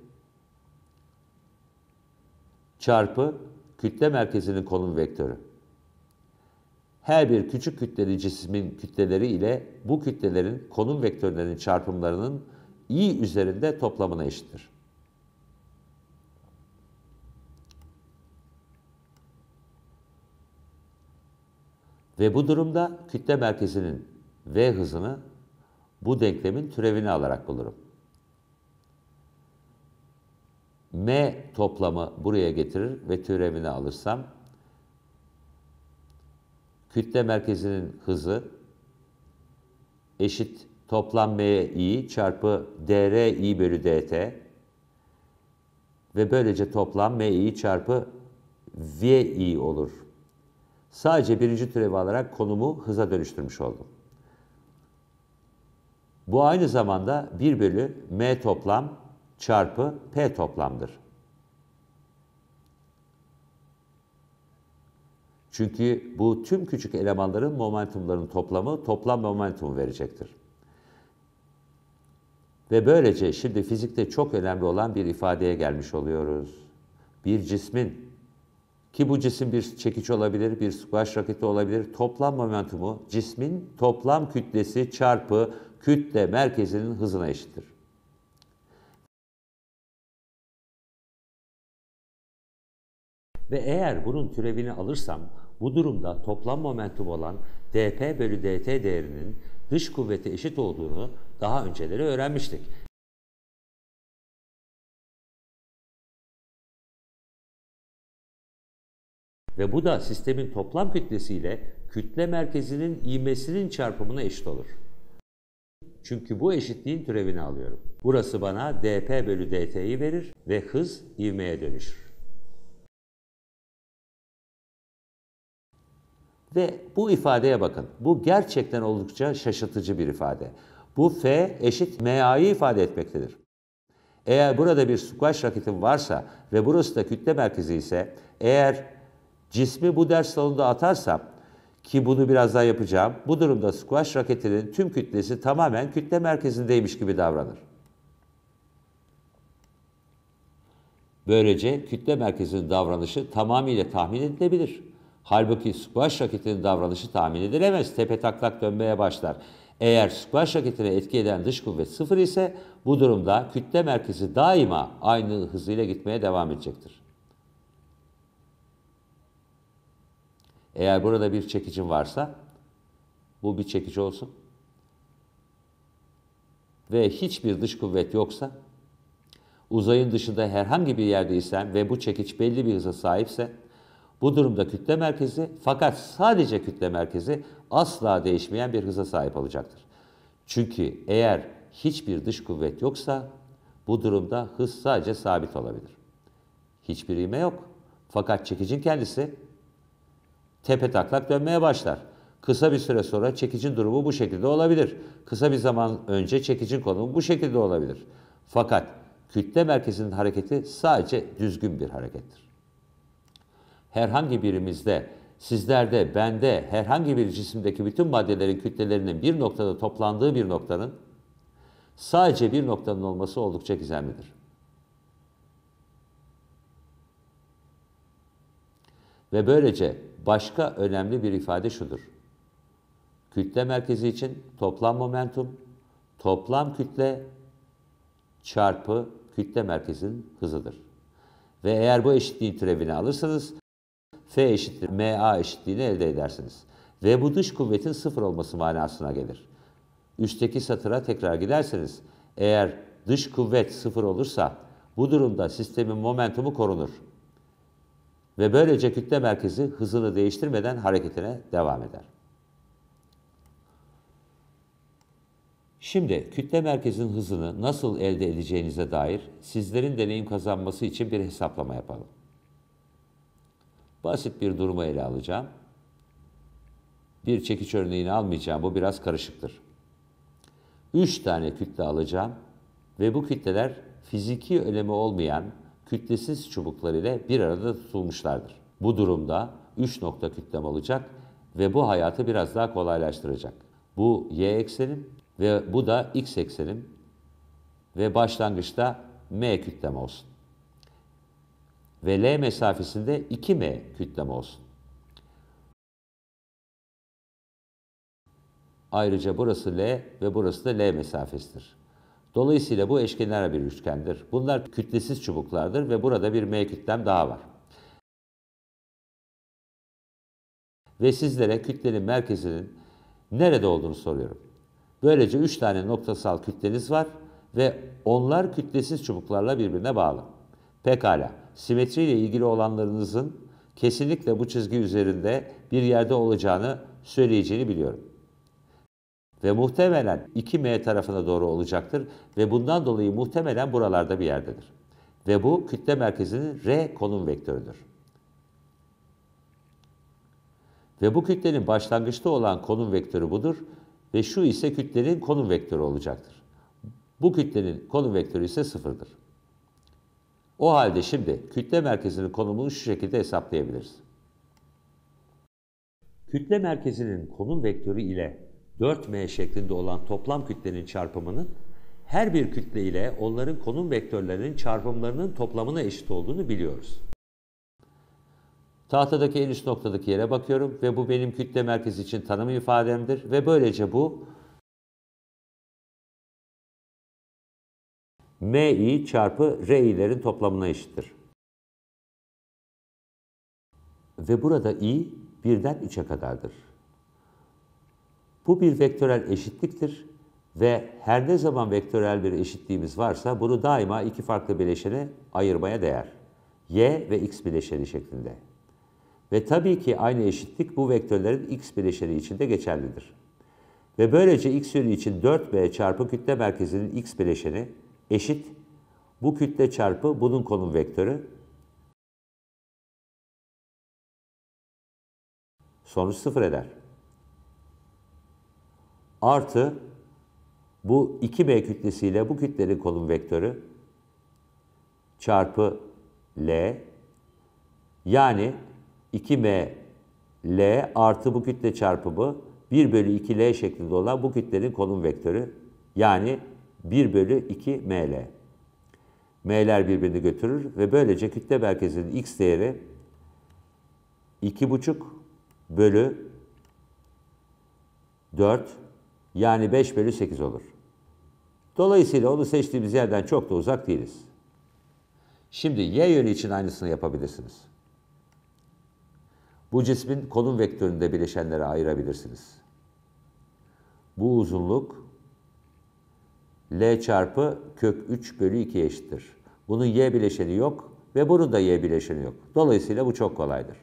Speaker 1: çarpı kütle merkezinin konum vektörü. Her bir küçük kütleli cismin kütleleri ile bu kütlelerin konum vektörlerinin çarpımlarının i üzerinde toplamına eşittir. Ve bu durumda kütle merkezinin v hızını bu denklemin türevini alarak bulurum. M toplamı buraya getirir ve türevini alırsam kütle merkezinin hızı eşit toplam i çarpı dr i bölü DT ve böylece toplam i çarpı v i olur. Sadece birinci türevi alarak konumu hıza dönüştürmüş oldum. Bu aynı zamanda 1 bölü M toplam çarpı P toplamdır. Çünkü bu tüm küçük elemanların momentumların toplamı toplam momentum verecektir. Ve böylece şimdi fizikte çok önemli olan bir ifadeye gelmiş oluyoruz. Bir cismin ki bu cisim bir çekiç olabilir, bir squash raketi olabilir. Toplam momentumu cismin toplam kütlesi çarpı kütle merkezinin hızına eşittir. Ve eğer bunun türevini alırsam bu durumda toplam momentum olan dp bölü dt değerinin dış kuvvete eşit olduğunu daha önceleri öğrenmiştik. Ve bu da sistemin toplam kütlesiyle kütle merkezinin ivmesinin çarpımına eşit olur. Çünkü bu eşitliğin türevini alıyorum. Burası bana dp bölü dt'yi verir ve hız ivmeye dönüşür. Ve bu ifadeye bakın. Bu gerçekten oldukça şaşırtıcı bir ifade. Bu F eşit MA'yı ifade etmektedir. Eğer burada bir squash raketim varsa ve burası da kütle merkezi ise eğer cismi bu ders salonunda atarsam ki bunu biraz daha yapacağım. Bu durumda squash raketinin tüm kütlesi tamamen kütle merkezindeymiş gibi davranır. Böylece kütle merkezinin davranışı tamamıyla tahmin edilebilir. Halbuki squash raketinin davranışı tahmin edilemez. Tepe taklak dönmeye başlar. Eğer squash raketine etki eden dış kuvvet sıfır ise bu durumda kütle merkezi daima aynı hızıyla gitmeye devam edecektir. Eğer burada bir çekicim varsa bu bir çekici olsun. Ve hiçbir dış kuvvet yoksa uzayın dışında herhangi bir yerdeysem ve bu çekiç belli bir hıza sahipse bu durumda kütle merkezi fakat sadece kütle merkezi asla değişmeyen bir hıza sahip olacaktır. Çünkü eğer hiçbir dış kuvvet yoksa bu durumda hız sadece sabit olabilir. Hiçbir ivme yok. Fakat çekicin kendisi tepe taklak dönmeye başlar. Kısa bir süre sonra çekicin durumu bu şekilde olabilir. Kısa bir zaman önce çekicin konumu bu şekilde olabilir. Fakat kütle merkezinin hareketi sadece düzgün bir harekettir herhangi birimizde, sizlerde, bende, herhangi bir cisimdeki bütün maddelerin kütlelerinin bir noktada toplandığı bir noktanın sadece bir noktanın olması oldukça gizemlidir. Ve böylece başka önemli bir ifade şudur. Kütle merkezi için toplam momentum, toplam kütle çarpı kütle merkezinin hızıdır. Ve eğer bu eşitliği türevini alırsanız F eşittir MA eşitliğini elde edersiniz. Ve bu dış kuvvetin sıfır olması manasına gelir. Üstteki satıra tekrar giderseniz eğer dış kuvvet sıfır olursa bu durumda sistemin momentumu korunur. Ve böylece kütle merkezi hızını değiştirmeden hareketine devam eder. Şimdi kütle merkezin hızını nasıl elde edeceğinize dair sizlerin deneyim kazanması için bir hesaplama yapalım. Basit bir durumu ele alacağım. Bir çekiç örneğini almayacağım. Bu biraz karışıktır. Üç tane kütle alacağım ve bu kütleler fiziki önemi olmayan kütlesiz çubuklar ile bir arada tutulmuşlardır. Bu durumda 3 nokta kütlem olacak ve bu hayatı biraz daha kolaylaştıracak. Bu y eksenim ve bu da x eksenim ve başlangıçta m kütlem olsun ve L mesafesinde 2M kütlem olsun. Ayrıca burası L ve burası da L mesafesidir. Dolayısıyla bu eşkenar bir üçgendir. Bunlar kütlesiz çubuklardır ve burada bir M kütlem daha var. Ve sizlere kütlenin merkezinin nerede olduğunu soruyorum. Böylece 3 tane noktasal kütleniz var ve onlar kütlesiz çubuklarla birbirine bağlı. Pekala simetriyle ilgili olanlarınızın kesinlikle bu çizgi üzerinde bir yerde olacağını söyleyeceğini biliyorum. Ve muhtemelen 2M tarafına doğru olacaktır ve bundan dolayı muhtemelen buralarda bir yerdedir. Ve bu kütle merkezinin R konum vektörüdür. Ve bu kütlenin başlangıçta olan konum vektörü budur ve şu ise kütlenin konum vektörü olacaktır. Bu kütlenin konum vektörü ise sıfırdır. O halde şimdi kütle merkezinin konumunu şu şekilde hesaplayabiliriz. Kütle merkezinin konum vektörü ile 4m şeklinde olan toplam kütlenin çarpımının her bir kütle ile onların konum vektörlerinin çarpımlarının toplamına eşit olduğunu biliyoruz. Tahtadaki en üst noktadaki yere bakıyorum ve bu benim kütle merkezi için tanım ifademdir ve böylece bu MI çarpı RI'lerin toplamına eşittir. Ve burada i birden 3'e kadardır. Bu bir vektörel eşitliktir ve her ne zaman vektörel bir eşitliğimiz varsa bunu daima iki farklı bileşene ayırmaya değer. Y ve X bileşeni şeklinde. Ve tabii ki aynı eşitlik bu vektörlerin X bileşeni içinde geçerlidir. Ve böylece X yönü için 4B çarpı kütle merkezinin X bileşeni eşit bu kütle çarpı bunun konum vektörü. Sonuç sıfır eder. Artı bu 2B kütlesiyle bu kütlenin konum vektörü çarpı L yani 2M L artı bu kütle çarpımı 1 bölü 2L şeklinde olan bu kütlenin konum vektörü yani 1 bölü 2 ml. M'ler birbirini götürür ve böylece kütle merkezinin x değeri 2,5 bölü 4 yani 5 bölü 8 olur. Dolayısıyla onu seçtiğimiz yerden çok da uzak değiliz. Şimdi y yönü için aynısını yapabilirsiniz. Bu cismin konum vektöründe bileşenlere ayırabilirsiniz. Bu uzunluk L çarpı kök 3 bölü 2 eşittir. Bunun y bileşeni yok ve bunun da y bileşeni yok. Dolayısıyla bu çok kolaydır.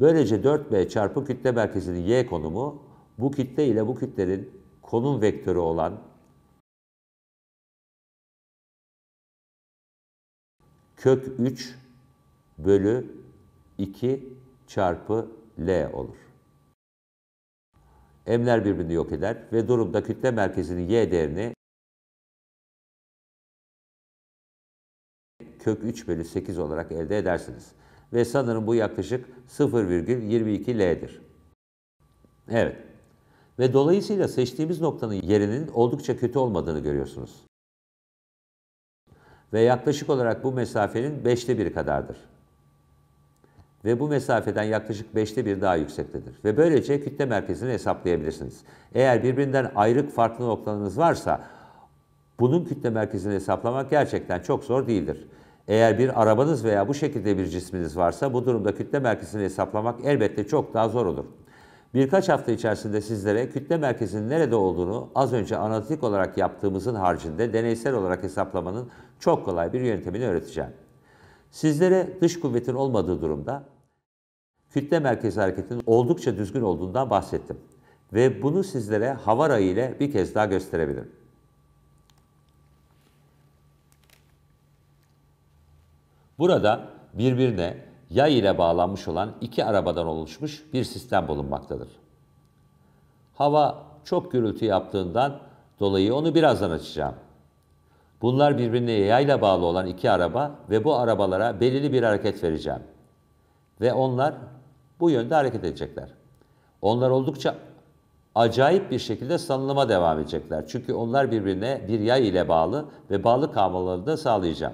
Speaker 1: Böylece 4b çarpı kütle merkezinin y konumu bu kütle ile bu kütlenin konum vektörü olan kök 3 bölü 2 çarpı L olur. M'ler birbirini yok eder ve durumda kütle merkezinin y değerini kök 3 bölü 8 olarak elde edersiniz. Ve sanırım bu yaklaşık 0,22 L'dir. Evet. Ve dolayısıyla seçtiğimiz noktanın yerinin oldukça kötü olmadığını görüyorsunuz. Ve yaklaşık olarak bu mesafenin 5'te 1 kadardır ve bu mesafeden yaklaşık 5'te bir daha yüksektedir. Ve böylece kütle merkezini hesaplayabilirsiniz. Eğer birbirinden ayrık farklı noktalarınız varsa bunun kütle merkezini hesaplamak gerçekten çok zor değildir. Eğer bir arabanız veya bu şekilde bir cisminiz varsa bu durumda kütle merkezini hesaplamak elbette çok daha zor olur. Birkaç hafta içerisinde sizlere kütle merkezinin nerede olduğunu az önce analitik olarak yaptığımızın haricinde deneysel olarak hesaplamanın çok kolay bir yöntemini öğreteceğim. Sizlere dış kuvvetin olmadığı durumda kütle merkezi hareketinin oldukça düzgün olduğundan bahsettim. Ve bunu sizlere hava rayı ile bir kez daha gösterebilirim. Burada birbirine yay ile bağlanmış olan iki arabadan oluşmuş bir sistem bulunmaktadır. Hava çok gürültü yaptığından dolayı onu birazdan açacağım. Bunlar birbirine yayla bağlı olan iki araba ve bu arabalara belirli bir hareket vereceğim. Ve onlar bu yönde hareket edecekler. Onlar oldukça acayip bir şekilde salınıma devam edecekler. Çünkü onlar birbirine bir yay ile bağlı ve bağlı kalmalarını da sağlayacağım.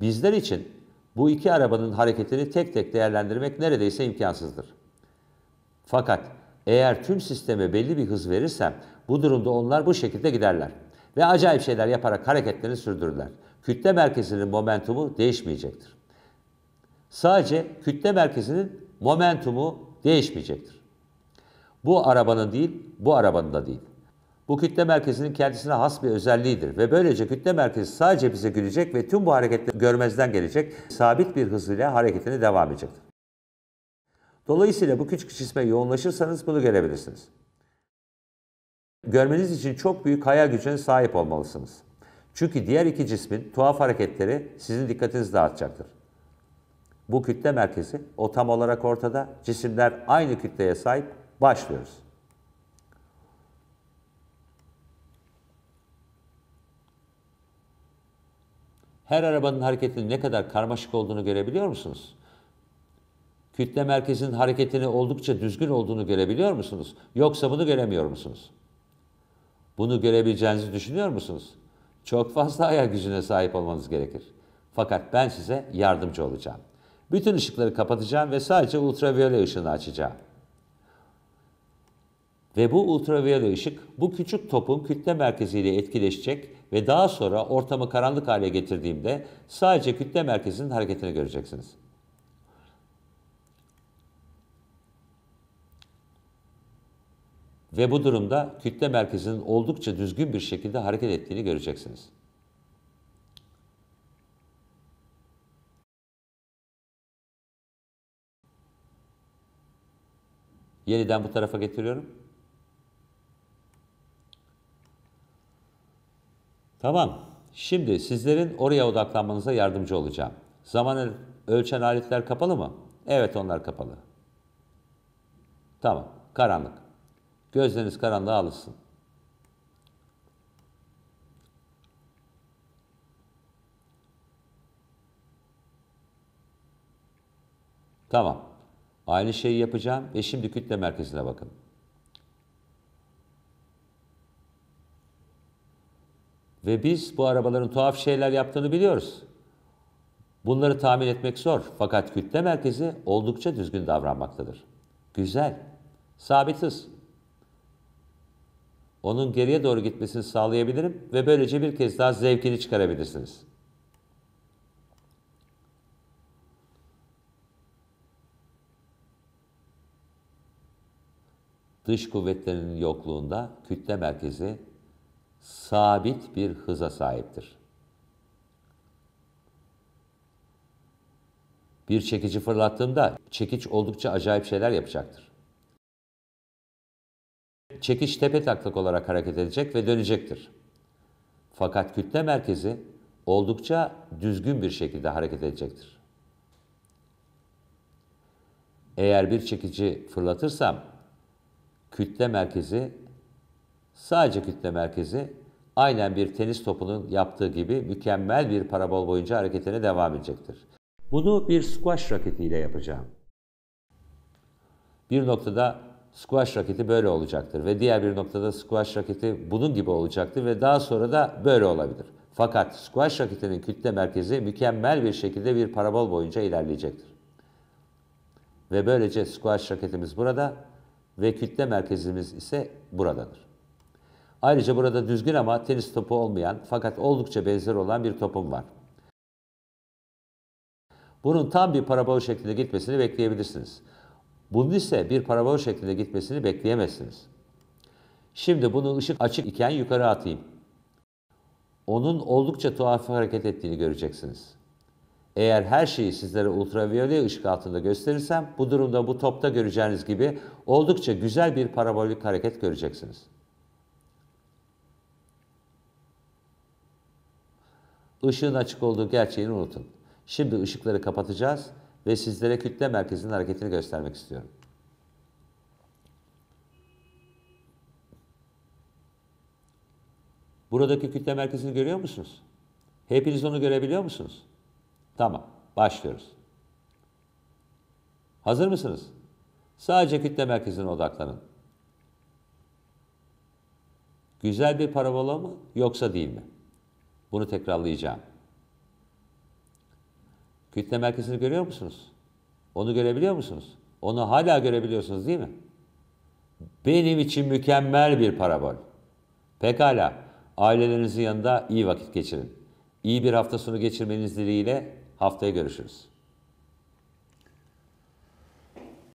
Speaker 1: Bizler için bu iki arabanın hareketini tek tek değerlendirmek neredeyse imkansızdır. Fakat eğer tüm sisteme belli bir hız verirsem bu durumda onlar bu şekilde giderler.'' ve acayip şeyler yaparak hareketlerini sürdürürler. Kütle merkezinin momentumu değişmeyecektir. Sadece kütle merkezinin momentumu değişmeyecektir. Bu arabanın değil, bu arabanın da değil. Bu kütle merkezinin kendisine has bir özelliğidir ve böylece kütle merkezi sadece bize gülecek ve tüm bu hareketleri görmezden gelecek, sabit bir hızıyla hareketine devam edecektir. Dolayısıyla bu küçük cisme yoğunlaşırsanız bunu görebilirsiniz. Görmeniz için çok büyük hayal gücüne sahip olmalısınız. Çünkü diğer iki cismin tuhaf hareketleri sizin dikkatinizi dağıtacaktır. Bu kütle merkezi o tam olarak ortada. Cisimler aynı kütleye sahip. Başlıyoruz. Her arabanın hareketinin ne kadar karmaşık olduğunu görebiliyor musunuz? Kütle merkezinin hareketini oldukça düzgün olduğunu görebiliyor musunuz? Yoksa bunu göremiyor musunuz? Bunu görebileceğinizi düşünüyor musunuz? Çok fazla ayak gücüne sahip olmanız gerekir. Fakat ben size yardımcı olacağım. Bütün ışıkları kapatacağım ve sadece ultraviyole ışığını açacağım. Ve bu ultraviyole ışık bu küçük topun kütle merkeziyle etkileşecek ve daha sonra ortamı karanlık hale getirdiğimde sadece kütle merkezinin hareketini göreceksiniz.'' Ve bu durumda kütle merkezinin oldukça düzgün bir şekilde hareket ettiğini göreceksiniz. Yeniden bu tarafa getiriyorum. Tamam. Şimdi sizlerin oraya odaklanmanıza yardımcı olacağım. Zaman ölçen aletler kapalı mı? Evet onlar kapalı. Tamam. Karanlık. Gözleriniz karanlığa alışsın. Tamam. Aynı şeyi yapacağım ve şimdi kütle merkezine bakın. Ve biz bu arabaların tuhaf şeyler yaptığını biliyoruz. Bunları tahmin etmek zor fakat kütle merkezi oldukça düzgün davranmaktadır. Güzel, sabit hız, onun geriye doğru gitmesini sağlayabilirim ve böylece bir kez daha zevkini çıkarabilirsiniz. Dış kuvvetlerinin yokluğunda kütle merkezi sabit bir hıza sahiptir. Bir çekici fırlattığımda çekiç oldukça acayip şeyler yapacaktır çekiş tepe taklak olarak hareket edecek ve dönecektir. Fakat kütle merkezi oldukça düzgün bir şekilde hareket edecektir. Eğer bir çekici fırlatırsam kütle merkezi sadece kütle merkezi aynen bir tenis topunun yaptığı gibi mükemmel bir parabol boyunca hareketine devam edecektir. Bunu bir squash raketiyle yapacağım. Bir noktada squash raketi böyle olacaktır ve diğer bir noktada squash raketi bunun gibi olacaktır ve daha sonra da böyle olabilir. Fakat squash raketinin kütle merkezi mükemmel bir şekilde bir parabol boyunca ilerleyecektir. Ve böylece squash raketimiz burada ve kütle merkezimiz ise buradadır. Ayrıca burada düzgün ama tenis topu olmayan fakat oldukça benzer olan bir topum var. Bunun tam bir parabol şeklinde gitmesini bekleyebilirsiniz. Bunun ise bir parabol şeklinde gitmesini bekleyemezsiniz. Şimdi bunu ışık açık iken yukarı atayım. Onun oldukça tuhaf hareket ettiğini göreceksiniz. Eğer her şeyi sizlere ultraviyole ışık altında gösterirsem bu durumda bu topta göreceğiniz gibi oldukça güzel bir parabolik hareket göreceksiniz. Işığın açık olduğu gerçeğini unutun. Şimdi ışıkları kapatacağız ve sizlere kütle merkezinin hareketini göstermek istiyorum. Buradaki kütle merkezini görüyor musunuz? Hepiniz onu görebiliyor musunuz? Tamam, başlıyoruz. Hazır mısınız? Sadece kütle merkezine odaklanın. Güzel bir parabola mı yoksa değil mi? Bunu tekrarlayacağım. Kütle merkezini görüyor musunuz? Onu görebiliyor musunuz? Onu hala görebiliyorsunuz değil mi? Benim için mükemmel bir parabol. Pekala, ailelerinizin yanında iyi vakit geçirin. İyi bir hafta sonu geçirmeniz dileğiyle haftaya görüşürüz.